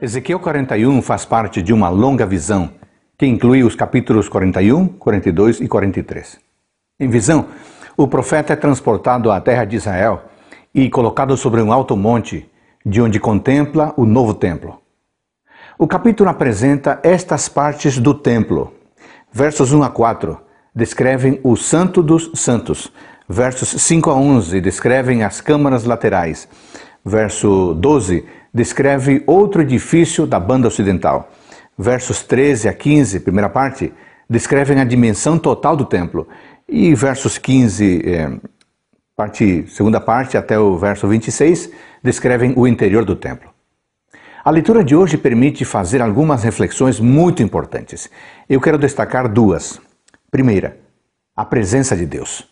Ezequiel 41 faz parte de uma longa visão que inclui os capítulos 41, 42 e 43. Em visão, o profeta é transportado à terra de Israel e colocado sobre um alto monte, de onde contempla o novo templo. O capítulo apresenta estas partes do templo. Versos 1 a 4 descrevem o Santo dos Santos. Versos 5 a 11 descrevem as câmaras laterais. Verso 12 descreve outro edifício da banda ocidental. Versos 13 a 15, primeira parte, descrevem a dimensão total do templo. E versos 15, eh, parte, segunda parte, até o verso 26, descrevem o interior do templo. A leitura de hoje permite fazer algumas reflexões muito importantes. Eu quero destacar duas. Primeira, a presença de Deus.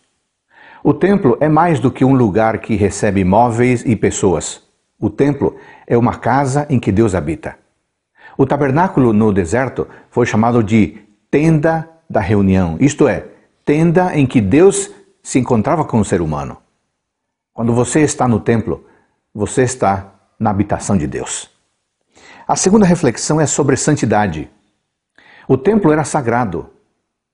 O templo é mais do que um lugar que recebe móveis e pessoas. O templo é uma casa em que Deus habita. O tabernáculo no deserto foi chamado de tenda da reunião, isto é, tenda em que Deus se encontrava com o ser humano. Quando você está no templo, você está na habitação de Deus. A segunda reflexão é sobre santidade. O templo era sagrado,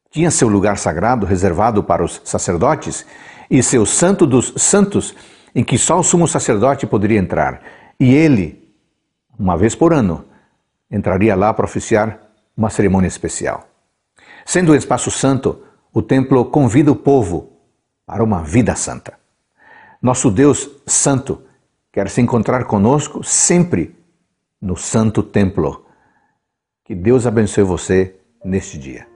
tinha seu lugar sagrado reservado para os sacerdotes e seu santo dos santos, em que só o sumo sacerdote poderia entrar. E ele, uma vez por ano, entraria lá para oficiar uma cerimônia especial. Sendo um espaço santo, o templo convida o povo para uma vida santa. Nosso Deus Santo quer se encontrar conosco sempre no Santo Templo. Que Deus abençoe você neste dia.